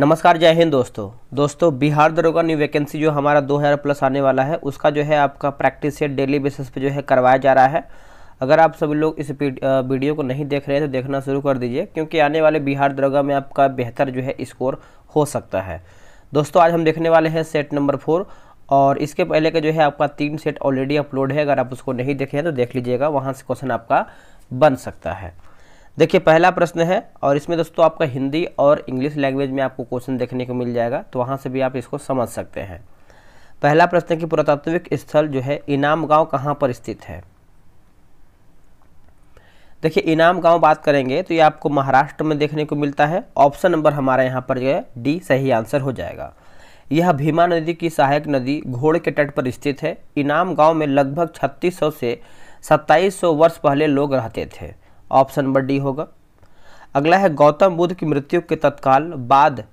नमस्कार जय हिंद दोस्तों दोस्तों बिहार दरोगा न्यू वैकेंसी जो हमारा 2000 प्लस आने वाला है उसका जो है आपका प्रैक्टिस सेट डेली बेसिस पे जो है करवाया जा रहा है अगर आप सभी लोग इस वीडियो को नहीं देख रहे हैं तो देखना शुरू कर दीजिए क्योंकि आने वाले बिहार दरोगा में आपका बेहतर जो है स्कोर हो सकता है दोस्तों आज हम देखने वाले हैं सेट नंबर फोर और इसके पहले का जो है आपका तीन सेट ऑलरेडी अपलोड है अगर आप उसको नहीं देखे हैं तो देख लीजिएगा वहाँ से क्वेश्चन आपका बन सकता है देखिए पहला प्रश्न है और इसमें दोस्तों आपका हिंदी और इंग्लिश लैंग्वेज में आपको क्वेश्चन देखने को मिल जाएगा तो वहाँ से भी आप इसको समझ सकते हैं पहला प्रश्न है कि पुरातात्विक स्थल जो है इनाम गांव कहाँ पर स्थित है देखिए इनाम गांव बात करेंगे तो ये आपको महाराष्ट्र में देखने को मिलता है ऑप्शन नंबर हमारे यहाँ पर जो है डी सही आंसर हो जाएगा यह भीमा नदी की सहायक नदी घोड़ के तट पर स्थित है इनाम गाँव में लगभग छत्तीस से सत्ताईस वर्ष पहले लोग रहते थे ऑप्शन नंबर डी होगा अगला है गौतम बुद्ध की मृत्यु के तत्काल बाद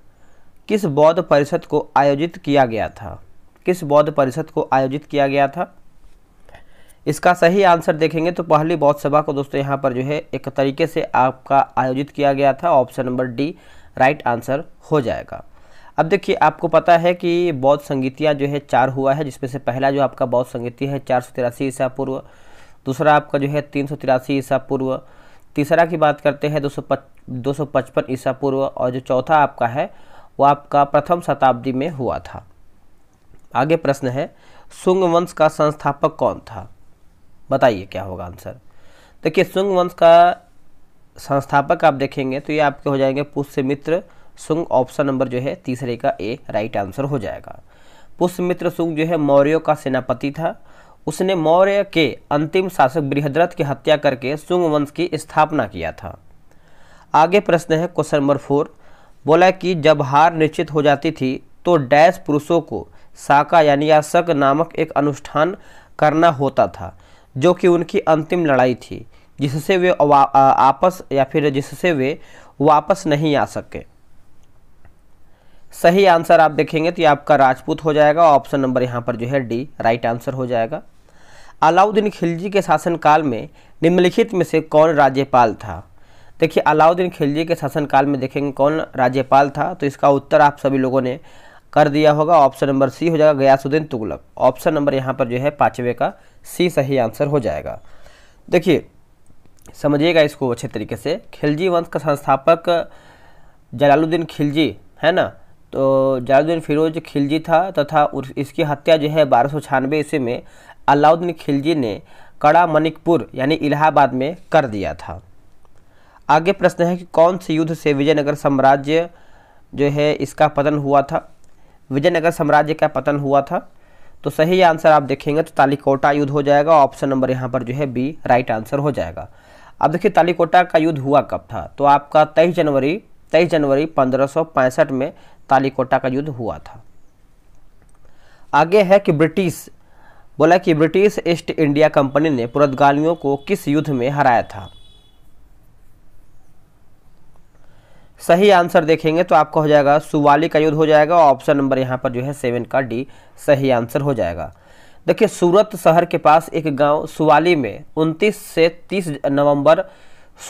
किस बौद्ध परिषद को आयोजित किया गया था किस बौद्ध परिषद को आयोजित किया गया था इसका सही आंसर देखेंगे तो पहली बौद्ध सभा को दोस्तों यहाँ पर जो है एक तरीके से आपका आयोजित किया गया था option number D right answer हो जाएगा अब देखिए आपको पता है कि बौद्ध संगीतियाँ जो है चार हुआ है जिसमें से पहला जो आपका बौद्ध संगीति है चार ईसा पूर्व दूसरा आपका जो है तीन ईसा पूर्व तीसरा की बात करते हैं दो सौ दो सौ पचपन ईसा पूर्व और जो चौथा आपका है वो आपका प्रथम शताब्दी में हुआ था आगे प्रश्न है सुंग वंश का संस्थापक कौन था बताइए क्या होगा आंसर देखिए सुंग वंश का संस्थापक आप देखेंगे तो ये आपके हो जाएंगे पुष्य मित्र सुंग ऑप्शन नंबर जो है तीसरे का ए राइट आंसर हो जाएगा पुष्य मित्र सुंग जो है मौर्यों का सेनापति था उसने मौर्य के अंतिम शासक बृहद्रथ की हत्या करके शुंग वंश की स्थापना किया था आगे प्रश्न है क्वेश्चन नंबर फोर बोला कि जब हार निश्चित हो जाती थी तो डैश पुरुषों को साका यानी यासक नामक एक अनुष्ठान करना होता था जो कि उनकी अंतिम लड़ाई थी जिससे वे आपस या फिर जिससे वे वापस नहीं आ सके सही आंसर आप देखेंगे तो ये आपका राजपूत हो जाएगा ऑप्शन नंबर यहाँ पर जो है डी राइट आंसर हो जाएगा अलाउद्दीन खिलजी के शासनकाल में निम्नलिखित में से कौन राज्यपाल था देखिए अलाउद्दीन खिलजी के शासनकाल में देखेंगे कौन राज्यपाल था तो इसका उत्तर आप सभी लोगों ने कर दिया होगा ऑप्शन नंबर सी हो जाएगा गयासुद्दीन तुगलक ऑप्शन नंबर यहाँ पर जो है पाँचवें का सी सही आंसर हो जाएगा देखिए समझिएगा इसको अच्छे तरीके से खिलजी वंश का संस्थापक जलालुद्दीन खिलजी है ना तो जलालुद्दीन फिरोज खिलजी था तथा इसकी हत्या जो है बारह सौ ईस्वी में अलाउद्दीन खिलजी ने कड़ा मणिकपुर यानी इलाहाबाद में कर दिया था आगे प्रश्न है कि कौन से युद्ध से विजयनगर साम्राज्य जो है इसका पतन हुआ था विजयनगर साम्राज्य का पतन हुआ था तो सही आंसर आप देखेंगे तो तालिकोटा युद्ध हो जाएगा ऑप्शन नंबर यहाँ पर जो है बी राइट आंसर हो जाएगा अब देखिए तालिकोटा का युद्ध हुआ कब था तो आपका तेईस जनवरी तेईस जनवरी पंद्रह में तालीकोटा का युद्ध हुआ था आगे है कि ब्रिटिश बोला कि ब्रिटिश ईस्ट इंडिया कंपनी ने पुर्तगालियों को किस युद्ध में हराया था सही आंसर देखेंगे तो आपका हो जाएगा सुवाली का युद्ध हो जाएगा ऑप्शन नंबर यहाँ पर जो है सेवन का डी सही आंसर हो जाएगा देखिए सूरत शहर के पास एक गांव सुवाली में 29 से 30 नवंबर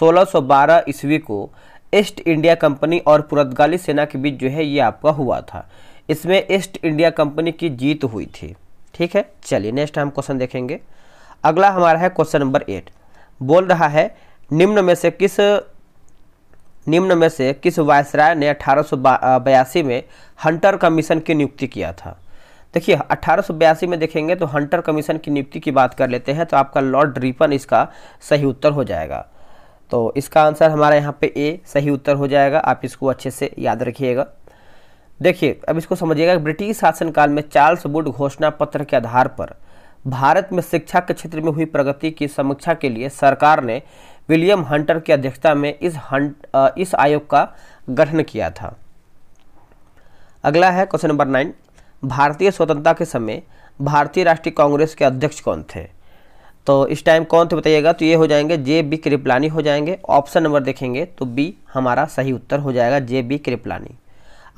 1612 ईस्वी को ईस्ट इंडिया कंपनी और पुर्तगाली सेना के बीच जो है ये आपका हुआ था इसमें ईस्ट इंडिया कंपनी की जीत हुई थी ठीक है चलिए नेक्स्ट हम क्वेश्चन देखेंगे अगला हमारा है क्वेश्चन नंबर एट बोल रहा है निम्न में से किस निम्न में से किस वायसराय ने अठारह में हंटर कमीशन की नियुक्ति किया था देखिए अठारह में देखेंगे तो हंटर कमीशन की नियुक्ति की बात कर लेते हैं तो आपका लॉर्ड रिपन इसका सही उत्तर हो जाएगा तो इसका आंसर हमारा यहाँ पे ए सही उत्तर हो जाएगा आप इसको अच्छे से याद रखिएगा देखिए अब इसको समझिएगा ब्रिटिश शासनकाल में चार्ल्स वुड घोषणा पत्र के आधार पर भारत में शिक्षा के क्षेत्र में हुई प्रगति की समीक्षा के लिए सरकार ने विलियम हंटर की अध्यक्षता में इस हंट इस आयोग का गठन किया था अगला है क्वेश्चन नंबर नाइन भारतीय स्वतंत्रता के समय भारतीय राष्ट्रीय कांग्रेस के अध्यक्ष कौन थे तो इस टाइम कौन थे बताइएगा तो ये हो जाएंगे जे बी कृपलानी हो जाएंगे ऑप्शन नंबर देखेंगे तो बी हमारा सही उत्तर हो जाएगा जे बी कृपलानी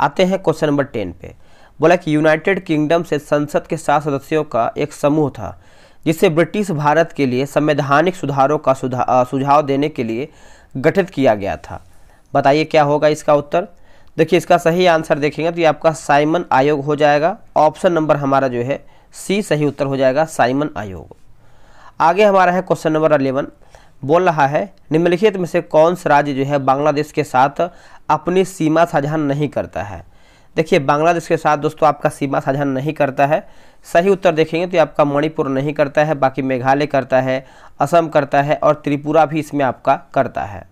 आते हैं क्वेश्चन नंबर टेन पे बोला कि यूनाइटेड किंगडम से संसद के सात सदस्यों का एक समूह था जिसे ब्रिटिश भारत के लिए संवैधानिक सुधारों का सुझाव देने के लिए गठित किया गया था बताइए क्या होगा इसका उत्तर देखिए इसका सही आंसर देखेंगे तो ये आपका साइमन आयोग हो जाएगा ऑप्शन नंबर हमारा जो है सी सही उत्तर हो जाएगा साइमन आयोग आगे हमारा है क्वेश्चन नंबर अलेवन बोल रहा है निम्नलिखित में से कौन सा राज्य जो है बांग्लादेश के साथ अपनी सीमा साझा नहीं करता है देखिए बांग्लादेश के साथ दोस्तों आपका सीमा साझा नहीं करता है सही उत्तर देखेंगे तो आपका मणिपुर नहीं करता है बाकी मेघालय करता है असम करता है और त्रिपुरा भी इसमें आपका करता है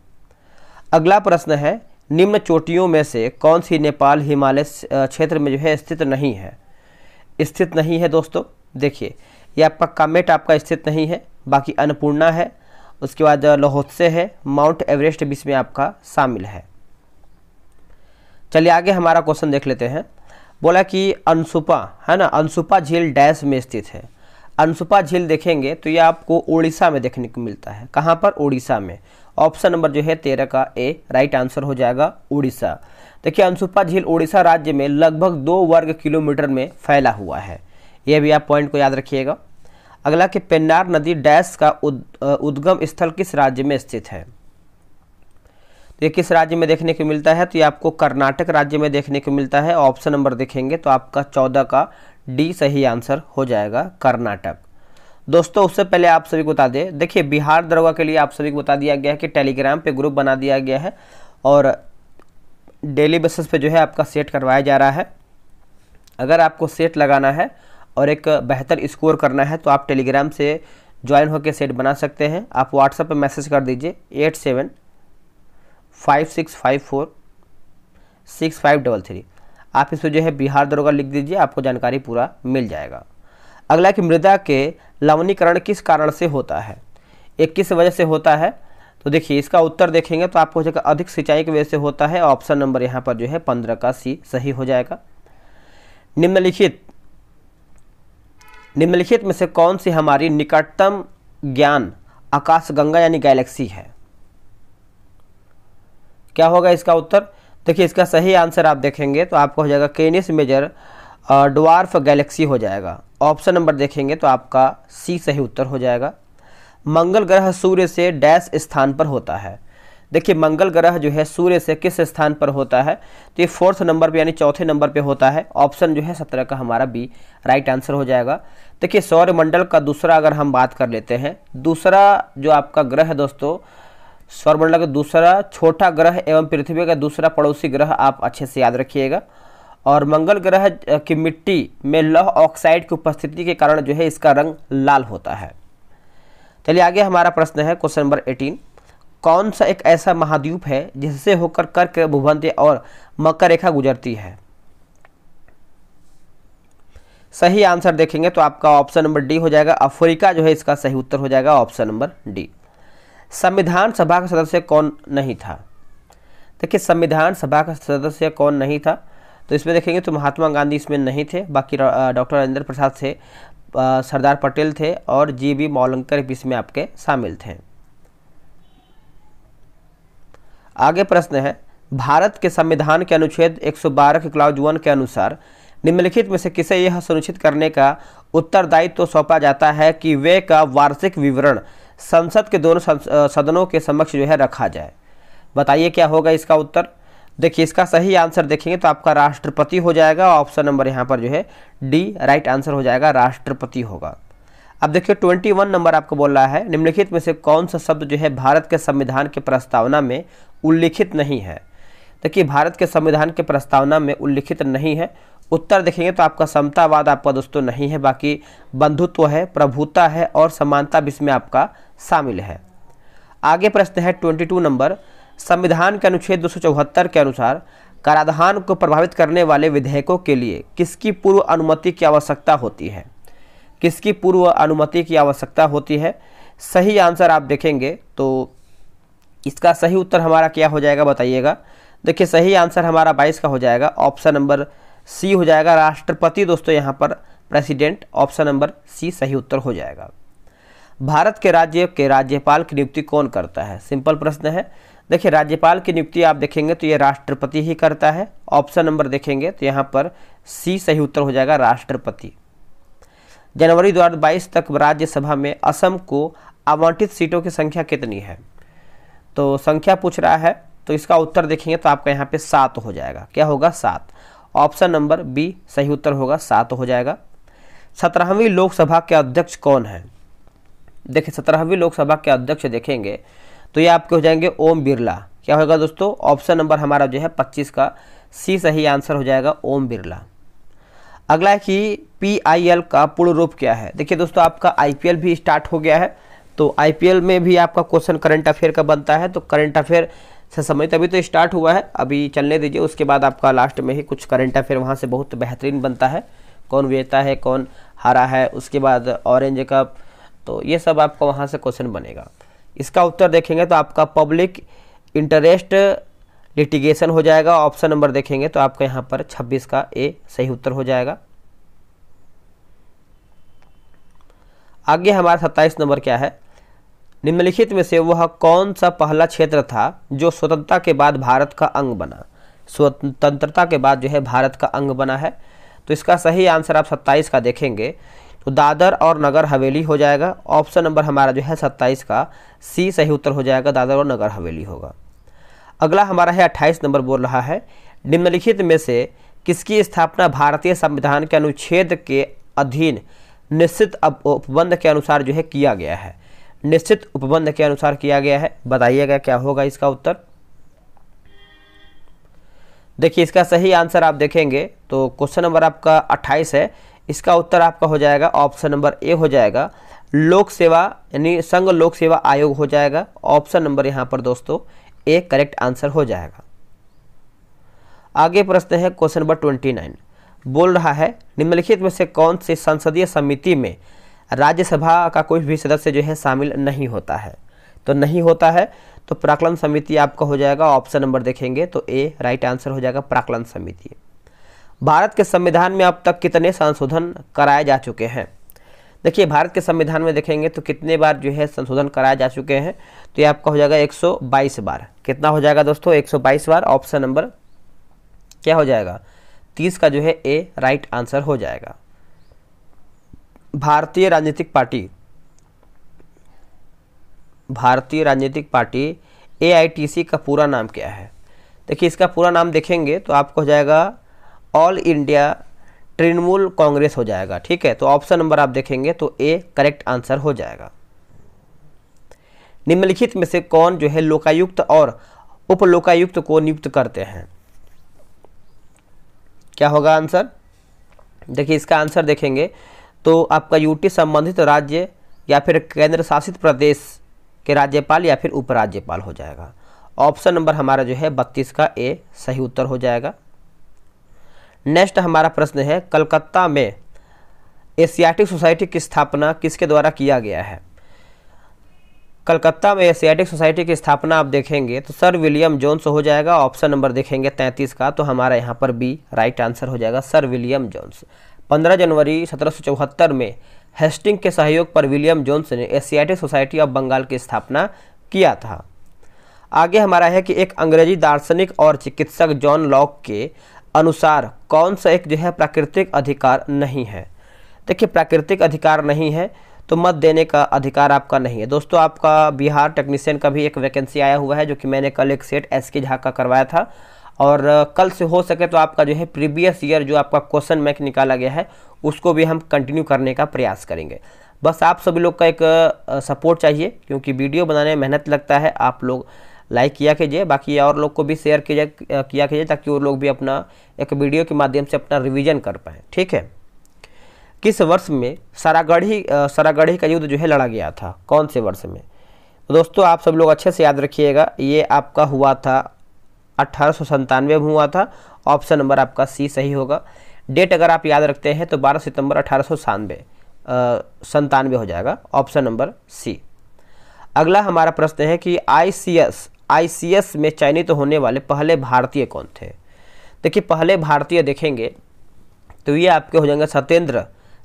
अगला प्रश्न है निम्न चोटियों में से कौन सी नेपाल हिमालय क्षेत्र में जो है स्थित नहीं है स्थित नहीं है दोस्तों देखिए ये आपका कामेट आपका स्थित नहीं है बाकी अन्नपूर्णा है उसके बाद लोहोत्से है माउंट एवरेस्ट भी इसमें आपका शामिल है चलिए आगे हमारा क्वेश्चन देख लेते हैं बोला कि अनसुपा है ना अनसुपा झील डैश में स्थित है अनसुपा झील देखेंगे तो ये आपको उड़ीसा में देखने को मिलता है कहाँ पर उड़ीसा में ऑप्शन नंबर जो है तेरह का ए राइट आंसर हो जाएगा उड़ीसा देखिए अनसुपा झील उड़ीसा राज्य में लगभग दो वर्ग किलोमीटर में फैला हुआ है यह भी आप पॉइंट को याद रखिएगा अगला कि पेन्नार नदी डैश का उद, उद्गम स्थल किस राज्य में स्थित है तो ये किस राज्य में देखने को मिलता है तो ये आपको कर्नाटक राज्य में देखने को मिलता है ऑप्शन नंबर देखेंगे तो आपका चौदह का डी सही आंसर हो जाएगा कर्नाटक दोस्तों उससे पहले आप सभी को बता दें देखिए बिहार दरोगा के लिए आप सभी को बता दिया गया है कि टेलीग्राम पे ग्रुप बना दिया गया है और डेली बेसिस पे जो है आपका सेट करवाया जा रहा है अगर आपको सेट लगाना है और एक बेहतर स्कोर करना है तो आप टेलीग्राम से ज्वाइन होकर सेट बना सकते हैं आप व्हाट्सएप पर मैसेज कर दीजिए eight seven five six five four six five double three आप इसमें जो है बिहार दरोगा लिख दीजिए आपको जानकारी पूरा मिल जाएगा अगला कि मृदा के लवणीकरण किस कारण से होता है एक किस वजह से होता है तो देखिए इसका उत्तर देखेंगे तो आपको जगह अधिक सिंचाई की वजह से होता है ऑप्शन नंबर यहाँ पर जो है पंद्रह का सी सही हो जाएगा निम्नलिखित निम्नलिखित में से कौन सी हमारी निकटतम ज्ञान आकाशगंगा यानी गैलेक्सी है क्या होगा इसका उत्तर देखिए इसका सही आंसर आप देखेंगे तो आपको हो जाएगा केनिस मेजर डवार्फ गैलेक्सी हो जाएगा ऑप्शन नंबर देखेंगे तो आपका सी सही उत्तर हो जाएगा मंगल ग्रह सूर्य से डैश स्थान पर होता है देखिए मंगल ग्रह जो है सूर्य से किस स्थान पर होता है तो ये फोर्थ नंबर पे यानी चौथे नंबर पे होता है ऑप्शन जो है सत्रह का हमारा बी राइट आंसर हो जाएगा देखिए सौर्यमंडल का दूसरा अगर हम बात कर लेते हैं दूसरा जो आपका ग्रह दोस्तों सौरमंडल का दूसरा छोटा ग्रह एवं पृथ्वी का दूसरा पड़ोसी ग्रह आप अच्छे से याद रखिएगा और मंगल ग्रह की मिट्टी में लौह ऑक्साइड की उपस्थिति के कारण जो है इसका रंग लाल होता है चलिए आगे हमारा प्रश्न है क्वेश्चन नंबर एटीन कौन सा एक ऐसा महाद्वीप है जिससे होकर कर्क भूभंत और मकर रेखा गुजरती है सही आंसर देखेंगे तो आपका ऑप्शन नंबर डी हो जाएगा अफ्रीका जो है इसका सही उत्तर हो जाएगा ऑप्शन नंबर डी संविधान सभा का सदस्य कौन नहीं था देखिए संविधान सभा का सदस्य कौन नहीं था तो इसमें देखेंगे तो महात्मा गांधी इसमें नहीं थे बाकी डॉक्टर राजेंद्र प्रसाद थे सरदार पटेल थे और जी बी मौलंकर भी इसमें आपके शामिल थे आगे प्रश्न है भारत के संविधान के अनुच्छेद 112 के क्लाउज वन के अनुसार निम्नलिखित में से किसे यह सुनिश्चित करने का उत्तरदायित्व तो सौंपा जाता है कि वे का वार्षिक विवरण संसद के दोनों सदनों के समक्ष जो है रखा जाए बताइए क्या होगा इसका उत्तर देखिए इसका सही आंसर देखेंगे तो आपका राष्ट्रपति हो जाएगा ऑप्शन नंबर यहाँ पर जो है डी राइट आंसर हो जाएगा राष्ट्रपति होगा अब देखिए ट्वेंटी वन नंबर आपको बोल रहा है निम्नलिखित में से कौन सा शब्द जो है भारत के संविधान के प्रस्तावना में उल्लिखित नहीं है देखिए भारत के संविधान के प्रस्तावना में उल्लिखित नहीं है उत्तर देखेंगे तो आपका समतावाद आपका दोस्तों नहीं है बाकी बंधुत्व है प्रभुता है और समानता भी इसमें आपका शामिल है आगे प्रश्न है 22 नंबर संविधान के अनुच्छेद दो के अनुसार कराधान को प्रभावित करने वाले विधेयकों के लिए किसकी पूर्व अनुमति की आवश्यकता होती है किसकी पूर्व अनुमति की आवश्यकता होती है सही आंसर आप देखेंगे तो इसका सही उत्तर हमारा क्या हो जाएगा बताइएगा देखिए सही आंसर हमारा बाईस का हो जाएगा ऑप्शन नंबर सी हो जाएगा राष्ट्रपति दोस्तों यहाँ पर प्रेसिडेंट ऑप्शन नंबर सी सही उत्तर हो जाएगा भारत के राज्य के राज्यपाल की नियुक्ति कौन करता है सिंपल प्रश्न है देखिए राज्यपाल की नियुक्ति आप देखेंगे तो ये राष्ट्रपति ही करता है ऑप्शन नंबर देखेंगे तो यहाँ पर सी सही उत्तर हो जाएगा राष्ट्रपति जनवरी दो तक राज्यसभा में असम को आवंटित सीटों की संख्या कितनी है तो संख्या पूछ रहा है तो इसका उत्तर देखेंगे तो आपका यहाँ पे सात हो जाएगा क्या होगा सात ऑप्शन नंबर बी सही उत्तर होगा सात हो जाएगा सत्रहवीं लोकसभा के अध्यक्ष कौन है देखिए सत्रहवीं लोकसभा के अध्यक्ष देखेंगे तो ये आपके हो जाएंगे ओम बिरला क्या होगा दोस्तों ऑप्शन नंबर हमारा जो है पच्चीस का सी सही आंसर हो जाएगा ओम बिरला अगला है कि एल का पूर्ण रूप क्या है देखिए दोस्तों आपका एल भी स्टार्ट हो गया है तो एल में भी आपका क्वेश्चन करंट अफेयर का बनता है तो करंट अफेयर से समय तभी तो स्टार्ट हुआ है अभी चलने दीजिए उसके बाद आपका लास्ट में ही कुछ करंट अफेयर वहाँ से बहुत बेहतरीन बनता है कौन वेता है कौन हरा है उसके बाद ऑरेंज कप तो ये सब आपका वहाँ से क्वेश्चन बनेगा इसका उत्तर देखेंगे तो आपका पब्लिक इंटरेस्ट लिटिगेशन हो जाएगा ऑप्शन नंबर देखेंगे तो आपका यहाँ पर 26 का ए सही उत्तर हो जाएगा आगे हमारा 27 नंबर क्या है निम्नलिखित में से वह कौन सा पहला क्षेत्र था जो स्वतंत्रता के बाद भारत का अंग बना स्वतंत्रता के बाद जो है भारत का अंग बना है तो इसका सही आंसर आप 27 का देखेंगे तो दादर और नगर हवेली हो जाएगा ऑप्शन नंबर हमारा जो है सत्ताईस का सी सही उत्तर हो जाएगा दादर और नगर हवेली होगा अगला हमारा है अट्ठाईस नंबर बोल रहा है निम्नलिखित में से किसकी स्थापना भारतीय संविधान के अनुच्छेद के अधीन निश्चित उपबंध के अनुसार जो है किया गया है निश्चित उपबंध के अनुसार किया गया है बताइएगा क्या होगा इसका उत्तर देखिए इसका सही आंसर आप देखेंगे तो क्वेश्चन नंबर आपका 28 है इसका उत्तर आपका हो जाएगा ऑप्शन नंबर ए हो जाएगा लोक सेवा यानी संघ लोक सेवा आयोग हो जाएगा ऑप्शन नंबर यहाँ पर दोस्तों ए करेक्ट आंसर हो जाएगा आगे प्रश्न है क्वेश्चन नंबर ट्वेंटी नाइन बोल रहा है निम्नलिखित में से कौन से संसदीय समिति में राज्यसभा का कोई भी सदस्य जो है शामिल नहीं होता है तो नहीं होता है तो प्राकलन समिति आपका हो जाएगा ऑप्शन नंबर देखेंगे तो ए राइट आंसर हो जाएगा प्राकलन समिति भारत के संविधान में अब तक कितने संशोधन कराए जा चुके हैं देखिए भारत के संविधान में देखेंगे तो कितने बार जो है संशोधन कराए जा चुके हैं तो ये आपका हो जाएगा 122 बार कितना हो जाएगा दोस्तों 122 बार ऑप्शन नंबर क्या हो जाएगा 30 का जो है ए राइट आंसर हो जाएगा भारतीय राजनीतिक पार्टी भारतीय राजनीतिक पार्टी ए का पूरा नाम क्या है देखिए इसका पूरा नाम देखेंगे तो आपको हो जाएगा ऑल इंडिया तृणमूल कांग्रेस हो जाएगा ठीक है तो ऑप्शन नंबर आप देखेंगे तो ए करेक्ट आंसर हो जाएगा निम्नलिखित में से कौन जो है लोकायुक्त और उपलोकायुक्त को नियुक्त करते हैं क्या होगा आंसर देखिए इसका आंसर देखेंगे तो आपका यूटी संबंधित राज्य या फिर केंद्र शासित प्रदेश के राज्यपाल या फिर उपराज्यपाल हो जाएगा ऑप्शन नंबर हमारा जो है बत्तीस का ए सही उत्तर हो जाएगा नेक्स्ट हमारा प्रश्न है कलकत्ता में एशियाटिक सोसाइटी की स्थापना किसके द्वारा किया गया है कलकत्ता में एशियाटिक सोसाइटी की स्थापना आप देखेंगे तो सर विलियम जोन्स हो जाएगा ऑप्शन नंबर देखेंगे तैंतीस का तो हमारा यहाँ पर बी राइट आंसर हो जाएगा सर विलियम जोन्स 15 जनवरी सत्रह में हेस्टिंग के सहयोग पर विलियम जोन्स ने एशियाटिक सोसाइटी ऑफ बंगाल की स्थापना किया था आगे हमारा है कि एक अंग्रेजी दार्शनिक और चिकित्सक जॉन लॉक के अनुसार कौन सा एक जो है प्राकृतिक अधिकार नहीं है देखिए प्राकृतिक अधिकार नहीं है तो मत देने का अधिकार आपका नहीं है दोस्तों आपका बिहार टेक्नीशियन का भी एक वैकेंसी आया हुआ है जो कि मैंने कल एक सेट एस के झा का करवाया था और कल से हो सके तो आपका जो है प्रीवियस ईयर जो आपका क्वेश्चन मैक निकाला गया है उसको भी हम कंटिन्यू करने का प्रयास करेंगे बस आप सभी लोग का एक सपोर्ट चाहिए क्योंकि वीडियो बनाने में मेहनत लगता है आप लोग लाइक किया कीजिए बाकी और लोग को भी शेयर किया किया कीजिए ताकि वो लोग भी अपना एक वीडियो के माध्यम से अपना रिविजन कर पाएँ ठीक है किस वर्ष में सरागढ़ी सरागढ़ी का युद्ध जो है लड़ा गया था कौन से वर्ष में तो दोस्तों आप सब लोग अच्छे से याद रखिएगा ये आपका हुआ था अट्ठारह में हुआ था ऑप्शन नंबर आपका सी सही होगा डेट अगर आप याद रखते हैं तो 12 सितंबर अठारह सौ संतानवे हो जाएगा ऑप्शन नंबर सी अगला हमारा प्रश्न है कि आई आईसीएस में चयनित तो होने वाले पहले भारतीय कौन थे देखिए पहले भारतीय देखेंगे तो ये आपके हो जाएंगे सत्येंद्र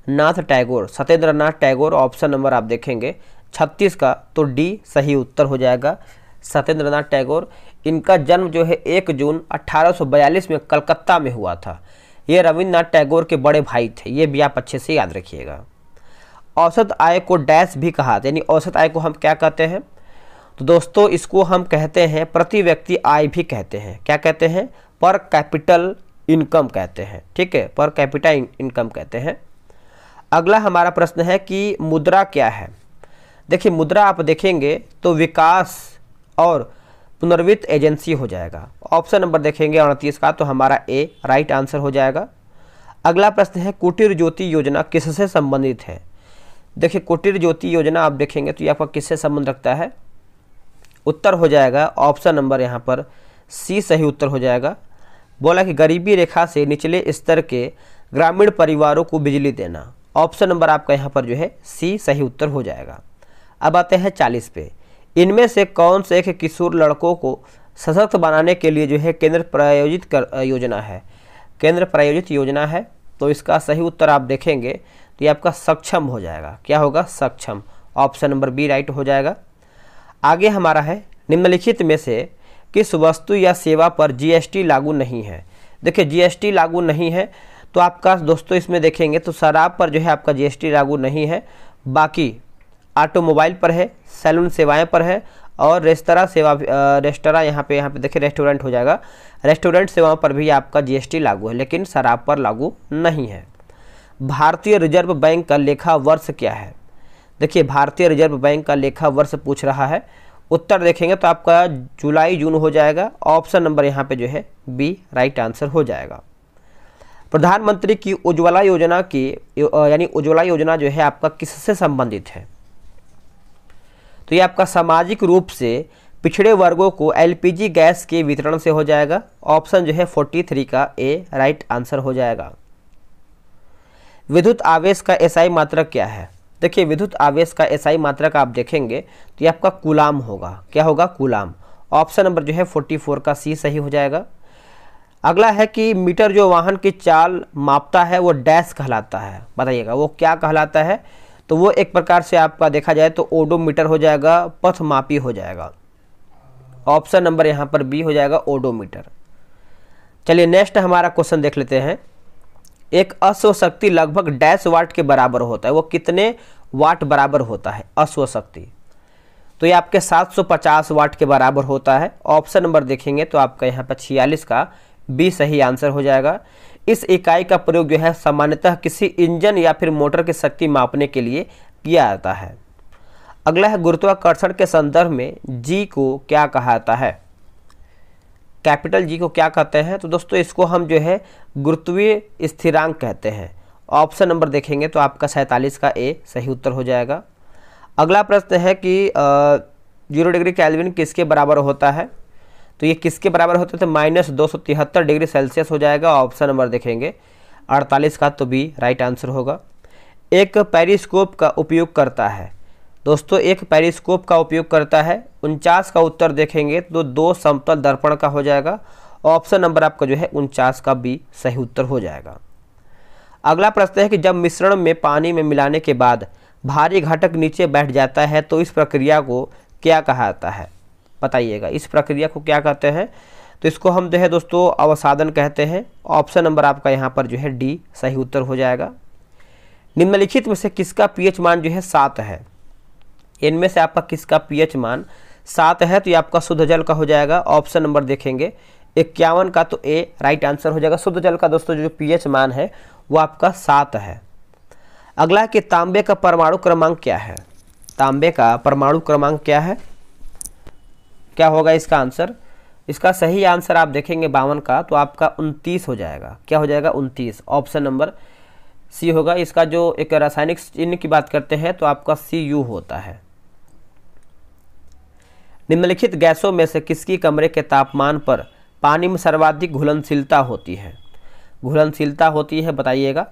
नाथ टैगोर सत्येंद्र नाथ टैगोर ऑप्शन नंबर आप देखेंगे छत्तीस का तो डी सही उत्तर हो जाएगा सत्येंद्र नाथ टैगोर इनका जन्म जो है एक जून 1842 में कलकत्ता में हुआ था ये रविन्द्रनाथ टैगोर के बड़े भाई थे ये भी आप अच्छे से याद रखिएगा औसत आय को डैश भी कहा यानी औसत आय को हम क्या कहते हैं तो दोस्तों इसको हम कहते हैं प्रति व्यक्ति आय भी कहते हैं क्या कहते हैं पर कैपिटल इनकम कहते हैं ठीक है पर कैपिटल इनकम कहते हैं अगला हमारा प्रश्न है कि मुद्रा क्या है देखिए मुद्रा आप देखेंगे तो विकास और पुनर्वित एजेंसी हो जाएगा ऑप्शन नंबर देखेंगे अड़तीस का तो हमारा ए राइट आंसर हो जाएगा अगला प्रश्न है कुटीर ज्योति योजना किससे संबंधित है देखिए कुटीर ज्योति योजना आप देखेंगे तो ये आपका किससे संबंध रखता है उत्तर हो जाएगा ऑप्शन नंबर यहाँ पर सी सही उत्तर हो जाएगा बोला कि गरीबी रेखा से निचले स्तर के ग्रामीण परिवारों को बिजली देना ऑप्शन नंबर आपका यहाँ पर जो है सी सही उत्तर हो जाएगा अब आते हैं चालीस पे इनमें से कौन से एक किशोर लड़कों को सशक्त बनाने के लिए जो है केंद्र प्रायोजित कर योजना है केंद्र प्रायोजित योजना है तो इसका सही उत्तर आप देखेंगे तो ये आपका सक्षम हो जाएगा क्या होगा सक्षम ऑप्शन नंबर बी राइट हो जाएगा आगे हमारा है निम्नलिखित में से किस वस्तु या सेवा पर जीएसटी लागू नहीं है देखिए जीएसटी लागू नहीं है तो आपका दोस्तों इसमें देखेंगे तो शराब पर जो है आपका जीएसटी लागू नहीं है बाकी ऑटोमोबाइल पर है सैलून सेवाएं पर है और रेस्तरा सेवा रेस्तरा यहाँ पे यहाँ पे देखिए रेस्टोरेंट हो जाएगा रेस्टोरेंट सेवाओं पर भी आपका जीएसटी लागू है लेकिन शराब पर लागू नहीं है भारतीय रिजर्व बैंक का लेखा वर्ष क्या है देखिए भारतीय रिजर्व बैंक का लेखा वर्ष पूछ रहा है उत्तर देखेंगे तो आपका जुलाई जून हो जाएगा ऑप्शन नंबर यहाँ पे जो है बी राइट आंसर हो जाएगा प्रधानमंत्री की उज्ज्वला योजना की यानी उज्ज्वला योजना जो है आपका किससे संबंधित है तो ये आपका सामाजिक रूप से पिछड़े वर्गों को एलपीजी गैस के वितरण से हो जाएगा ऑप्शन जो है थ्री का ए राइट आंसर हो जाएगा विद्युत आवेश का एसआई मात्रक क्या है देखिए विद्युत आवेश का एसआई मात्रा का आप देखेंगे तो ये आपका कुलाम होगा क्या होगा कुलाम ऑप्शन नंबर जो है 44 का सी सही हो जाएगा अगला है कि मीटर जो वाहन की चाल मापता है वो डैश कहलाता है बताइएगा वो क्या कहलाता है तो वो एक प्रकार से आपका देखा जाए तो ओडोमीटर हो जाएगा पथ मापी हो जाएगा ऑप्शन नंबर यहाँ पर बी हो जाएगा ओडोमीटर चलिए नेक्स्ट हमारा क्वेश्चन देख लेते हैं एक अश्वशक्ति लगभग डैश वाट के बराबर होता है वो कितने वाट बराबर होता है अश्वशक्ति तो ये आपके 750 वाट के बराबर होता है ऑप्शन नंबर देखेंगे तो आपका यहाँ पर छियालीस का बी सही आंसर हो जाएगा इस इकाई का प्रयोग जो है सामान्यतः किसी इंजन या फिर मोटर की शक्ति मापने के लिए किया जाता है अगला है गुरुत्वाकर्षण के संदर्भ में जी को क्या कहा जाता है कैपिटल जी को क्या कहते हैं तो दोस्तों इसको हम जो है गुरुत्वीय स्थिरांक कहते हैं ऑप्शन नंबर देखेंगे तो आपका सैंतालीस का ए सही उत्तर हो जाएगा अगला प्रश्न है कि जीरो डिग्री कैलविन किसके बराबर होता है तो ये किसके बराबर होते थे माइनस दो सौ तिहत्तर डिग्री सेल्सियस हो जाएगा ऑप्शन नंबर देखेंगे अड़तालीस का तो बी राइट आंसर होगा एक पेरिस्कोप का उपयोग करता है दोस्तों एक पेरिस्कोप का उपयोग करता है उनचास का उत्तर देखेंगे तो दो समतल दर्पण का हो जाएगा ऑप्शन नंबर आपका जो है उनचास का बी सही उत्तर हो जाएगा अगला प्रश्न है कि जब मिश्रण में पानी में मिलाने के बाद भारी घटक नीचे बैठ जाता है तो इस प्रक्रिया को क्या कहा जाता है बताइएगा इस प्रक्रिया को क्या कहते हैं तो इसको हम जो है दोस्तों अवसादन कहते हैं ऑप्शन नंबर आपका यहाँ पर जो है डी सही उत्तर हो जाएगा निम्नलिखित में से किसका पीएच मान जो है सात है इनमें से आपका किसका पीएच मान सात है तो ये आपका शुद्ध जल का हो जाएगा ऑप्शन नंबर देखेंगे इक्यावन का तो ए राइट आंसर हो जाएगा शुद्ध जल का दोस्तों जो पीएच मान है वो आपका सात है अगला कि तांबे का परमाणु क्रमांक क्या है तांबे का परमाणु क्रमांक क्या है क्या होगा इसका आंसर इसका सही आंसर आप देखेंगे बावन का तो आपका उनतीस हो जाएगा क्या हो जाएगा उनतीस ऑप्शन नंबर सी होगा इसका जो एक रासायनिक चिन्ह की बात करते हैं तो आपका सी यू होता है निम्नलिखित गैसों में से किसकी कमरे के तापमान पर पानी में सर्वाधिक घुलनशीलता होती है घुलनशीलता होती है बताइएगा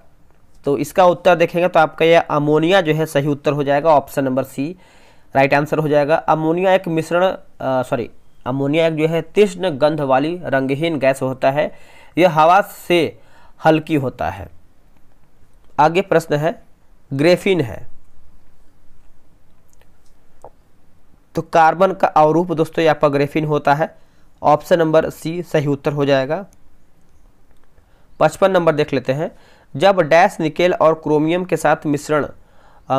तो इसका उत्तर देखेंगे तो आपका यह अमोनिया जो है सही उत्तर हो जाएगा option number C right answer हो जाएगा अमोनिया एक मिश्रण सॉरी अमोनिया एक जो है तीक्ष्ण गंध वाली रंगहीन गैस होता है यह हवा से हल्की होता है आगे प्रश्न है ग्रेफिन है तो कार्बन का अवरूप दोस्तों यहाँ पर ग्रेफिन होता है ऑप्शन नंबर सी सही उत्तर हो जाएगा पचपन नंबर देख लेते हैं जब डैश निकेल और क्रोमियम के साथ मिश्रण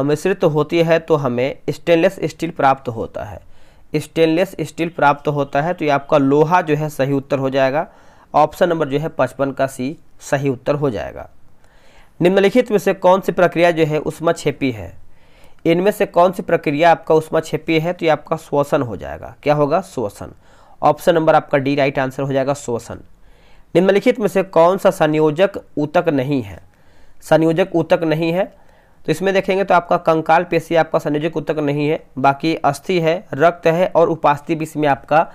मिश्रित होती है तो हमें स्टेनलेस स्टील प्राप्त होता है स्टेनलेस स्टील प्राप्त होता है तो ये आपका लोहा जो है सही उत्तर हो जाएगा ऑप्शन नंबर जो है पचपन का सी सही उत्तर हो जाएगा निम्नलिखित में से कौन सी प्रक्रिया जो है उसमें छेपी है इनमें से कौन सी प्रक्रिया आपका उष्मा छेपी है तो ये आपका श्वसन हो जाएगा क्या होगा श्वसन ऑप्शन नंबर आपका डी राइट आंसर हो जाएगा श्वसन निम्नलिखित में से कौन सा संयोजक ऊतक नहीं है संयोजक ऊतक नहीं है तो इसमें देखेंगे तो आपका कंकाल पेशी आपका संयोजक ऊतक नहीं है बाकी अस्थि है रक्त है और उपास्थि भी इसमें आपका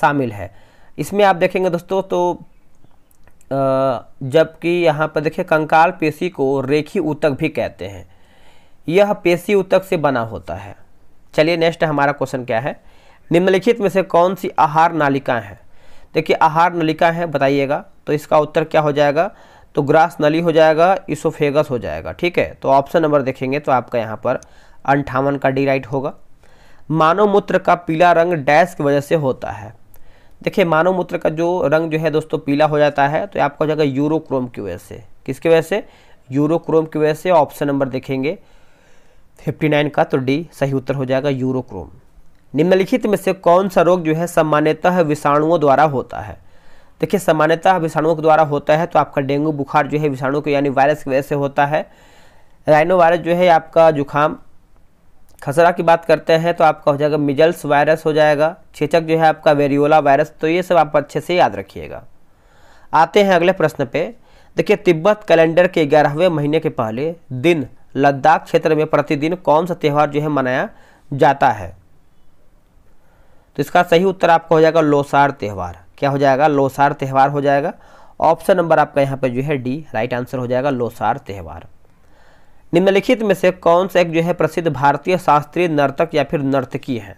शामिल है इसमें आप देखेंगे दोस्तों तो जबकि यहाँ पर देखिए कंकाल पेशी को रेखी ऊतक भी कहते हैं यह पेशी उतक से बना होता है चलिए नेक्स्ट हमारा क्वेश्चन क्या है निम्नलिखित में से कौन सी आहार नालिका है देखिए आहार नलिका है बताइएगा तो इसका उत्तर क्या हो जाएगा तो ग्रास नली हो जाएगा इसोफेगस हो जाएगा ठीक है तो ऑप्शन नंबर देखेंगे तो आपका यहाँ पर अंठावन का डी राइट होगा मानव मूत्र का पीला रंग डैश की वजह से होता है देखिए मानव मूत्र का जो रंग जो है दोस्तों पीला हो जाता है तो आपका हो जाएगा यूरोक्रोम की वजह से किसकी वजह से यूरोक्रोम की वजह से ऑप्शन नंबर देखेंगे फिफ्टी नाइन का तो डी सही उत्तर हो जाएगा यूरोक्रोम निम्नलिखित में से कौन सा रोग जो है सामान्यतः विषाणुओं द्वारा होता है देखिए सामान्यतः विषाणुओं के द्वारा होता है तो आपका डेंगू बुखार जो है विषाणु के यानी वायरस की वजह से होता है राइनो वायरस जो है आपका जुखाम खसरा की बात करते हैं तो आपका हो जाएगा मिजल्स वायरस हो जाएगा छेचक जो है आपका वेरियोला वायरस तो ये सब आप अच्छे से याद रखिएगा आते हैं अगले प्रश्न पे देखिए तिब्बत कैलेंडर के ग्यारहवें महीने के पहले दिन लद्दाख क्षेत्र में प्रतिदिन कौन सा त्यौहार जो है मनाया जाता है तो इसका सही उत्तर आपका हो जाएगा लोसार त्यौहार क्या हो जाएगा लोसार त्यौहार हो जाएगा ऑप्शन नंबर आपका यहाँ पर जो है डी राइट आंसर हो जाएगा लोसार त्यौहार निम्नलिखित में से कौन सा एक जो है प्रसिद्ध भारतीय शास्त्रीय नर्तक या फिर नर्तकी है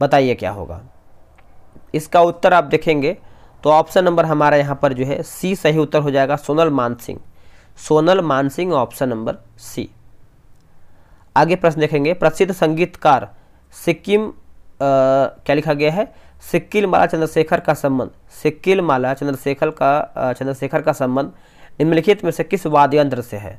बताइए क्या होगा इसका उत्तर आप देखेंगे तो ऑप्शन नंबर हमारा यहाँ पर जो है सी सही उत्तर हो जाएगा Sonal Mansingh Sonal Mansingh option number C आगे प्रश्न देखेंगे प्रसिद्ध संगीतकार सिक्किम क्या लिखा गया है सिक्किल माला चंद्रशेखर का संबंध सिक्किल माला चंद्रशेखर का चंद्रशेखर का संबंध निम्नलिखित में से किस वाद्य यंत्र से है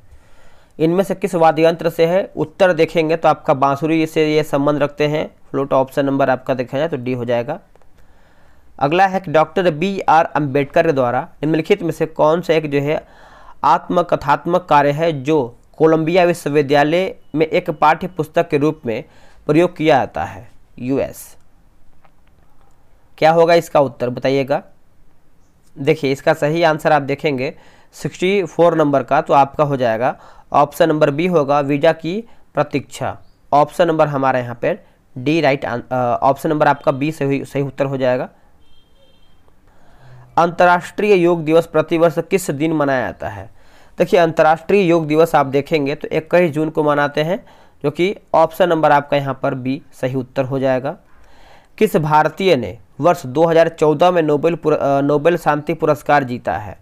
इनमें से किस वाद्य यंत्र से है उत्तर देखेंगे तो आपका बांसुरी से ये संबंध रखते हैं फ्लोट ऑप्शन नंबर आपका देखा जाए तो डी हो जाएगा अगला है कि डॉक्टर बी आर अम्बेडकर के द्वारा निम्नलिखित में से कौन सा एक जो है आत्मकथात्मक कार्य है जो कोलंबिया विश्वविद्यालय में एक पाठ्य पुस्तक के रूप में प्रयोग किया जाता है यूएस क्या होगा इसका उत्तर बताइएगा देखिए इसका सही आंसर आप देखेंगे 64 नंबर का तो आपका हो जाएगा ऑप्शन नंबर बी होगा वीज़ा की प्रतीक्षा ऑप्शन नंबर हमारे यहाँ पर डी राइट ऑप्शन नंबर आपका बी सही सही उत्तर हो जाएगा अंतर्राष्ट्रीय योग दिवस प्रतिवर्ष किस दिन मनाया जाता है देखिए अंतर्राष्ट्रीय योग दिवस आप देखेंगे तो इक्कीस जून को मनाते हैं जो कि ऑप्शन नंबर आपका यहाँ पर बी सही उत्तर हो जाएगा किस भारतीय ने वर्ष 2014 में नोबेल नोबेल शांति पुरस्कार जीता है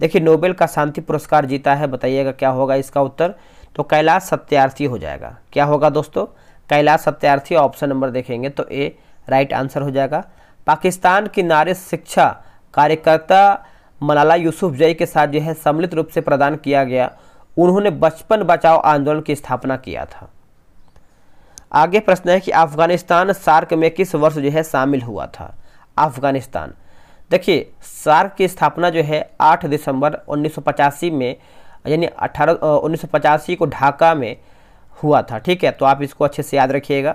देखिए नोबेल का शांति पुरस्कार जीता है बताइएगा क्या होगा इसका उत्तर तो कैलाश सत्यार्थी हो जाएगा क्या होगा दोस्तों कैलाश सत्यार्थी ऑप्शन नंबर देखेंगे तो ए राइट आंसर हो जाएगा पाकिस्तान की नारी शिक्षा कार्यकर्ता मलाला जई के साथ जो है सम्मिलित रूप से प्रदान किया गया उन्होंने बचपन बचाओ आंदोलन की स्थापना किया था आगे प्रश्न है कि अफगानिस्तान सार्क में किस वर्ष जो है शामिल हुआ था अफगानिस्तान देखिए सार्क की स्थापना जो है 8 दिसंबर 1985 में यानी अठारह उन्नीस को ढाका में हुआ था ठीक है तो आप इसको अच्छे से याद रखिएगा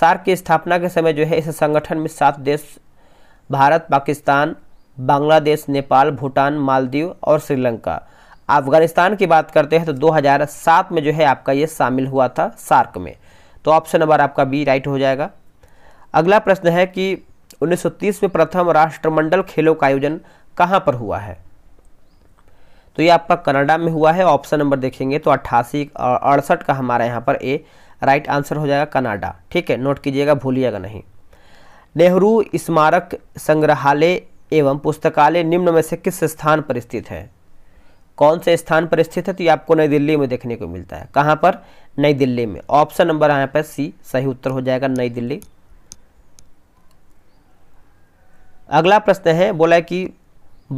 सार्क की स्थापना के समय जो है इस संगठन में सात देश भारत पाकिस्तान बांग्लादेश नेपाल भूटान मालदीव और श्रीलंका अफगानिस्तान की बात करते हैं तो 2007 में जो है आपका ये शामिल हुआ था सार्क में तो ऑप्शन नंबर आपका बी राइट हो जाएगा अगला प्रश्न है कि 1930 में प्रथम राष्ट्रमंडल खेलों का आयोजन कहाँ पर हुआ है तो ये आपका कनाडा में हुआ है ऑप्शन नंबर देखेंगे तो अट्ठासी अड़सठ का हमारा यहाँ पर ए राइट आंसर हो जाएगा कनाडा ठीक है नोट कीजिएगा भूलिएगा नहीं नेहरू स्मारक संग्रहालय एवं पुस्तकालय निम्न में से किस स्थान पर स्थित है कौन से स्थान पर स्थित है तो ये आपको नई दिल्ली में देखने को मिलता है कहाँ पर नई दिल्ली में ऑप्शन नंबर यहाँ पर सी सही उत्तर हो जाएगा नई दिल्ली अगला प्रश्न है बोला है कि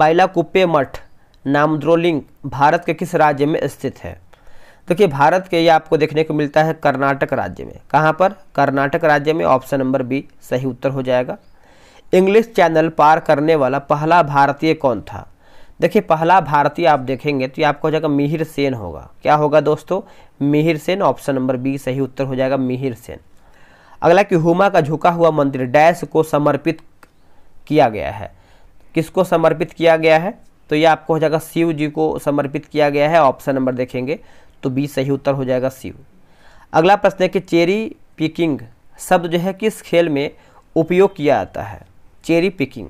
बाइलाकुप्पे मठ नामद्रोलिंग भारत के किस राज्य में स्थित है देखिए तो भारत के ये आपको देखने को मिलता है कर्नाटक राज्य में कहाँ पर कर्नाटक राज्य में ऑप्शन नंबर बी सही उत्तर हो जाएगा इंग्लिश चैनल पार करने वाला पहला भारतीय कौन था देखिए पहला भारतीय आप देखेंगे तो ये आपको हो जाएगा मिहिर सेन होगा क्या होगा दोस्तों Mihir Sen option number B सही उत्तर हो जाएगा मिहिर सेन अगला कि हुमा का झुका हुआ मंदिर डैश को समर्पित किया गया है किसको समर्पित किया गया है तो ये आपको हो जाएगा शिव जी को समर्पित किया गया है ऑप्शन नंबर देखेंगे तो बी सही उत्तर हो जाएगा शिव अगला प्रश्न है कि चेरी पिकिंग शब्द जो है किस खेल में उपयोग किया जाता है चेरी पिकिंग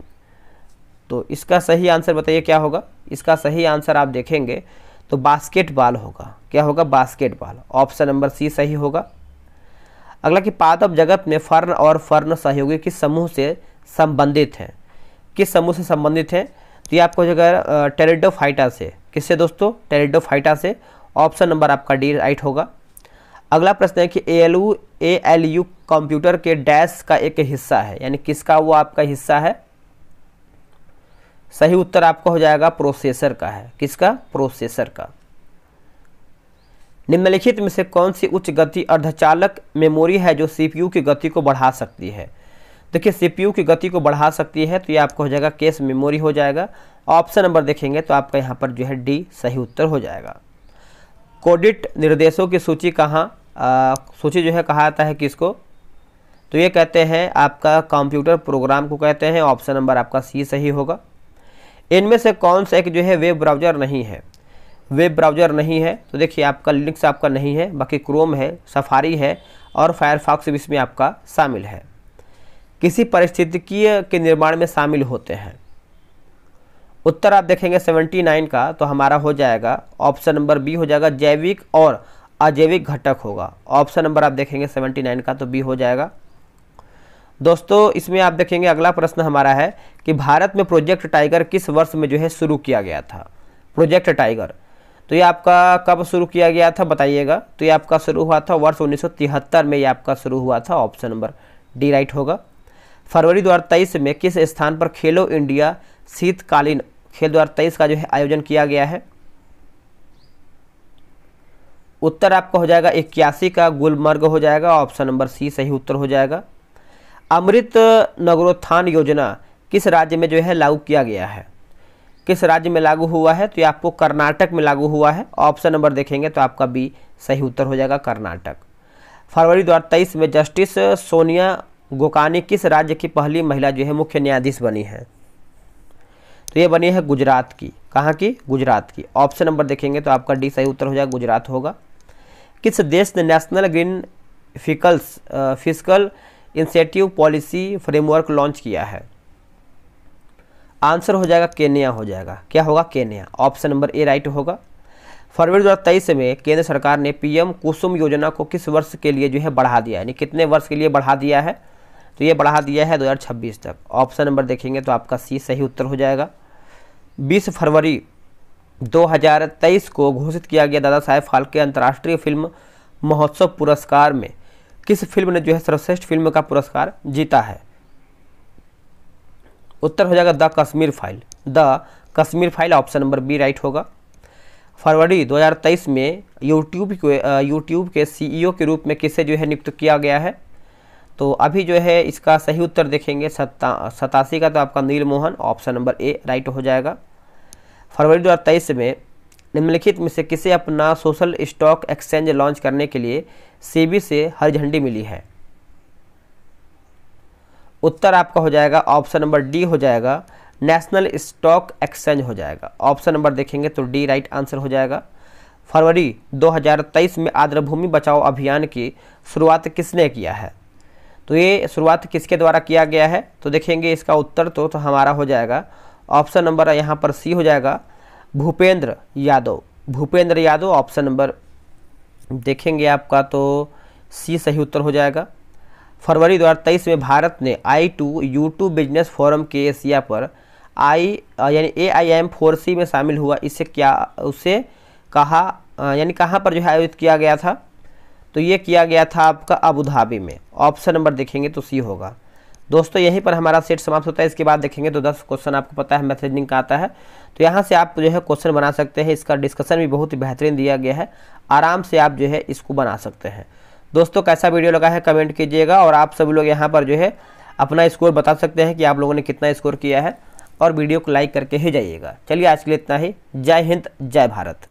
तो इसका सही आंसर बताइए क्या होगा इसका सही आंसर आप देखेंगे तो बास्केटबॉल होगा क्या होगा बास्केटबॉल ऑप्शन नंबर सी सही होगा अगला कि पादप जगत में फर्न और फर्न सहयोगी किस समूह से संबंधित हैं किस समूह से संबंधित हैं तो ये आपको जगह टेरिडोफाइटा से किससे दोस्तों टेरिडोफाइटा से ऑप्शन नंबर आपका डी राइट होगा अगला प्रश्न है कि A L U A L U computer के डैश का एक हिस्सा है यानी किसका वो आपका हिस्सा है सही उत्तर आपका हो जाएगा प्रोसेसर का है किसका प्रोसेसर का निम्नलिखित में से कौन सी उच्च गति अर्धचालक मेमोरी है जो सीपीयू की गति को बढ़ा सकती है देखिए सीपीयू की गति को बढ़ा सकती है तो ये आपको हो जाएगा केस मेमोरी हो जाएगा ऑप्शन नंबर देखेंगे तो आपका यहाँ पर जो है डी सही उत्तर हो जाएगा कोडिट निर्देशों की सूची कहाँ सूची जो है कहा जाता है किसको तो ये कहते हैं आपका कंप्यूटर प्रोग्राम को कहते हैं ऑप्शन नंबर आपका सी सही होगा इनमें से कौन सा एक जो है वेब ब्राउज़र नहीं है वेब ब्राउज़र नहीं है तो देखिए आपका लिनक्स आपका नहीं है बाकी क्रोम है सफारी है और फायरफॉक्स भी इसमें आपका शामिल है किसी परिस्थितिकीय के निर्माण में शामिल होते हैं उत्तर आप देखेंगे 79 का तो हमारा हो जाएगा ऑप्शन नंबर बी हो जाएगा जैविक और अजैविक घटक होगा ऑप्शन नंबर आप देखेंगे 79 का तो बी हो जाएगा दोस्तों इसमें आप देखेंगे अगला प्रश्न हमारा है कि भारत में प्रोजेक्ट टाइगर किस वर्ष में जो है शुरू किया गया था प्रोजेक्ट टाइगर तो ये आपका कब शुरू किया गया था बताइएगा तो ये आपका शुरू हुआ था वर्ष 1973 में ये आपका शुरू हुआ था ऑप्शन नंबर डी राइट होगा फरवरी 2023 में किस स्थान पर खेलो इंडिया शीतकालीन खेल 2023 का जो है आयोजन किया गया है उत्तर आपका हो जाएगा इक्यासी का गुलमर्ग हो जाएगा ऑप्शन नंबर सी सही उत्तर हो जाएगा अमृत नगरोत्थान योजना किस राज्य में जो है लागू किया गया है किस राज्य में लागू हुआ है तो ये आपको कर्नाटक में लागू हुआ है ऑप्शन नंबर देखेंगे तो आपका बी सही उत्तर हो जाएगा कर्नाटक फरवरी दो तेईस में जस्टिस सोनिया गोकानी किस राज्य की पहली महिला जो है मुख्य न्यायाधीश बनी है तो ये बनी है गुजरात की कहाँ की गुजरात की ऑप्शन नंबर देखेंगे तो आपका डी सही उत्तर हो जाएगा गुजरात होगा किस देश ने national green fiscals physical incentive policy framework launch किया है आंसर हो जाएगा केन्या हो जाएगा क्या होगा Kenya option number A right होगा फरवरी दो हज़ार तेईस में केंद्र सरकार ने पीएम कुसुम योजना को किस वर्ष के लिए जो है बढ़ा दिया यानी कितने वर्ष के लिए बढ़ा दिया है तो ये बढ़ा दिया है 2026 तक ऑप्शन नंबर देखेंगे तो आपका सी सही उत्तर हो जाएगा 20 फरवरी 2023 को घोषित किया गया दादा साहेब फाल्के अंतर्राष्ट्रीय फिल्म महोत्सव पुरस्कार में किस फिल्म ने जो है सर्वश्रेष्ठ फिल्म का पुरस्कार जीता है उत्तर हो जाएगा The Kashmir File The Kashmir File option number B right होगा फरवरी 2023 में यूट्यूब के यूट्यूब के सीईओ के रूप में किसे जो है नियुक्त किया गया है तो अभी जो है इसका सही उत्तर देखेंगे सत्ता सतासी का तो आपका Neal Mohan option number A right हो जाएगा फरवरी 2023 में निम्नलिखित में से किसे अपना सोशल स्टॉक एक्सचेंज लॉन्च करने के लिए सीबी से हरी झंडी मिली है उत्तर आपका हो जाएगा ऑप्शन नंबर डी हो जाएगा नेशनल स्टॉक एक्सचेंज हो जाएगा ऑप्शन नंबर देखेंगे तो डी राइट आंसर हो जाएगा फरवरी 2023 में आर्द्रभूमि बचाओ अभियान की शुरुआत किसने किया है तो ये शुरुआत किसके द्वारा किया गया है तो देखेंगे इसका उत्तर तो, तो हमारा हो जाएगा ऑप्शन नंबर यहाँ पर सी हो जाएगा भूपेंद्र यादव भूपेंद्र यादव ऑप्शन नंबर देखेंगे आपका तो सी सही उत्तर हो जाएगा फरवरी 2023 में भारत ने I two U two business forum के एशिया पर आई यानी ए आई एम फोर सी में शामिल हुआ इसे क्या उसे कहा यानी कहाँ पर जो है आयोजित किया गया था तो ये किया गया था आपका अबू धाबी में ऑप्शन नंबर देखेंगे तो सी होगा दोस्तों यहीं पर हमारा सेट समाप्त होता है इसके बाद देखेंगे तो दस क्वेश्चन आपको पता है मैसेजिंग का आता है तो यहाँ से आप जो है क्वेश्चन बना सकते हैं इसका डिस्कशन भी बहुत ही बेहतरीन दिया गया है आराम से आप जो है इसको बना सकते हैं दोस्तों कैसा वीडियो लगा है कमेंट कीजिएगा और आप सभी लोग यहाँ पर जो है अपना स्कोर बता सकते हैं कि आप लोगों ने कितना स्कोर किया है और वीडियो को लाइक करके ही जाइएगा चलिए आज के लिए इतना ही जय हिंद जय भारत